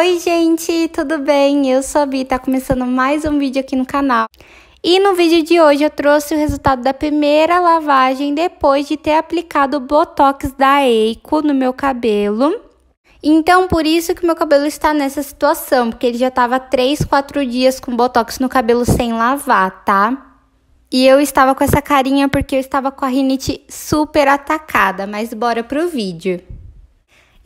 Oi, gente, tudo bem? Eu sou a Bita, tá começando mais um vídeo aqui no canal. E no vídeo de hoje eu trouxe o resultado da primeira lavagem depois de ter aplicado o Botox da Eiko no meu cabelo. Então, por isso que meu cabelo está nessa situação, porque ele já estava 3, 4 dias com Botox no cabelo sem lavar, tá? E eu estava com essa carinha porque eu estava com a rinite super atacada, mas bora pro vídeo.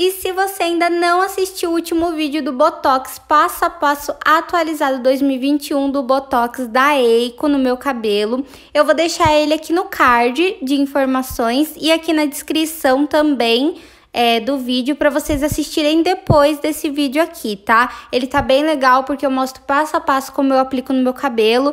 E se você ainda não assistiu o último vídeo do Botox passo a passo atualizado 2021 do Botox da Eiko no meu cabelo, eu vou deixar ele aqui no card de informações e aqui na descrição também é, do vídeo para vocês assistirem depois desse vídeo aqui, tá? Ele tá bem legal porque eu mostro passo a passo como eu aplico no meu cabelo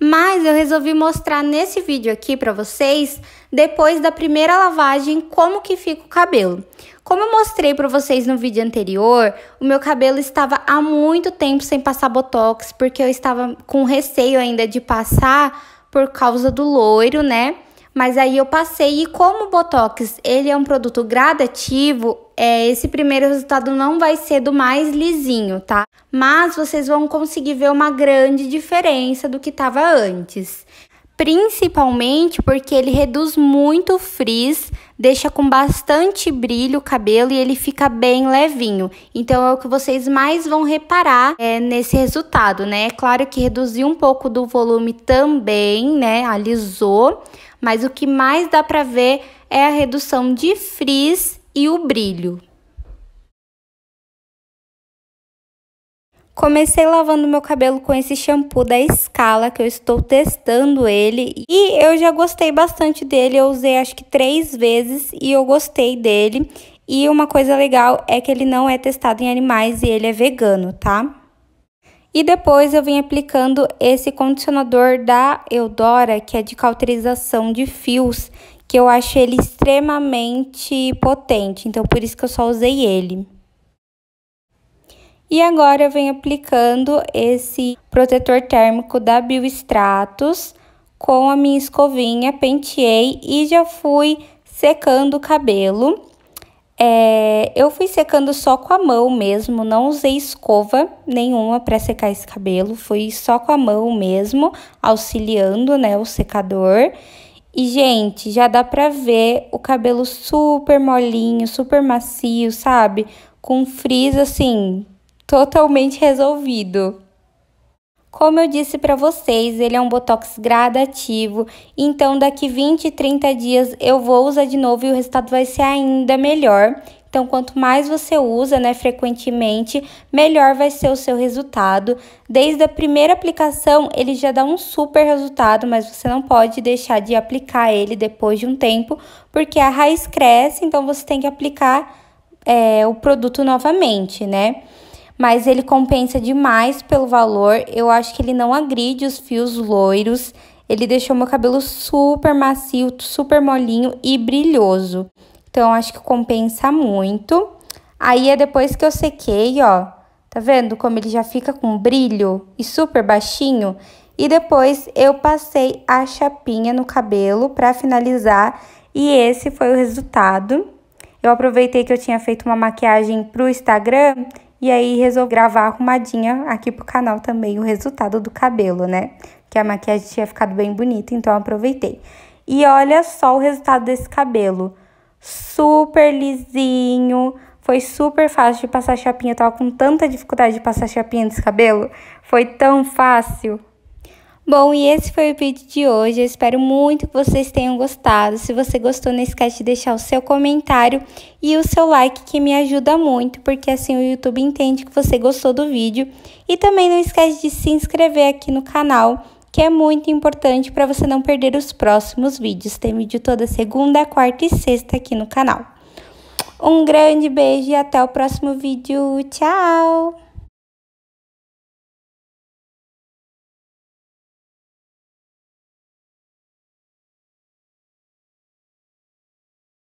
mas eu resolvi mostrar nesse vídeo aqui para vocês, depois da primeira lavagem, como que fica o cabelo. Como eu mostrei para vocês no vídeo anterior, o meu cabelo estava há muito tempo sem passar botox, porque eu estava com receio ainda de passar por causa do loiro, né? Mas aí eu passei e como o Botox, ele é um produto gradativo, é, esse primeiro resultado não vai ser do mais lisinho, tá? Mas vocês vão conseguir ver uma grande diferença do que estava antes. Principalmente porque ele reduz muito o frizz deixa com bastante brilho o cabelo e ele fica bem levinho. Então é o que vocês mais vão reparar é, nesse resultado, né? É claro que reduziu um pouco do volume também, né? Alisou, mas o que mais dá para ver é a redução de frizz e o brilho. Comecei lavando meu cabelo com esse shampoo da Scala, que eu estou testando ele. E eu já gostei bastante dele, eu usei acho que três vezes e eu gostei dele. E uma coisa legal é que ele não é testado em animais e ele é vegano, tá? E depois eu vim aplicando esse condicionador da Eudora, que é de cauterização de fios, que eu achei ele extremamente potente, então por isso que eu só usei ele. E agora eu venho aplicando esse protetor térmico da Biostratos com a minha escovinha, penteei e já fui secando o cabelo. É, eu fui secando só com a mão mesmo, não usei escova nenhuma para secar esse cabelo, fui só com a mão mesmo, auxiliando, né, o secador. E, gente, já dá pra ver o cabelo super molinho, super macio, sabe? Com frizz, assim, totalmente resolvido. Como eu disse para vocês, ele é um botox gradativo, então daqui 20, 30 dias eu vou usar de novo e o resultado vai ser ainda melhor. Então, quanto mais você usa, né, frequentemente, melhor vai ser o seu resultado. Desde a primeira aplicação, ele já dá um super resultado, mas você não pode deixar de aplicar ele depois de um tempo, porque a raiz cresce, então você tem que aplicar é, o produto novamente, né? mas ele compensa demais pelo valor. Eu acho que ele não agride os fios loiros. Ele deixou meu cabelo super macio, super molinho e brilhoso. Então, acho que compensa muito. Aí, é depois que eu sequei, ó. Tá vendo como ele já fica com brilho e super baixinho? E depois, eu passei a chapinha no cabelo pra finalizar. E esse foi o resultado. Eu aproveitei que eu tinha feito uma maquiagem pro Instagram e aí resolvi gravar arrumadinha aqui pro canal também o resultado do cabelo, né? Que a maquiagem tinha ficado bem bonita, então eu aproveitei. E olha só o resultado desse cabelo. Super lisinho, foi super fácil de passar chapinha. Eu tava com tanta dificuldade de passar chapinha nesse cabelo. Foi tão fácil. Bom, e esse foi o vídeo de hoje. Eu espero muito que vocês tenham gostado. Se você gostou, não esquece de deixar o seu comentário e o seu like, que me ajuda muito, porque assim o YouTube entende que você gostou do vídeo. E também não esquece de se inscrever aqui no canal, que é muito importante para você não perder os próximos vídeos. Tem vídeo toda segunda, quarta e sexta aqui no canal. Um grande beijo e até o próximo vídeo. Tchau!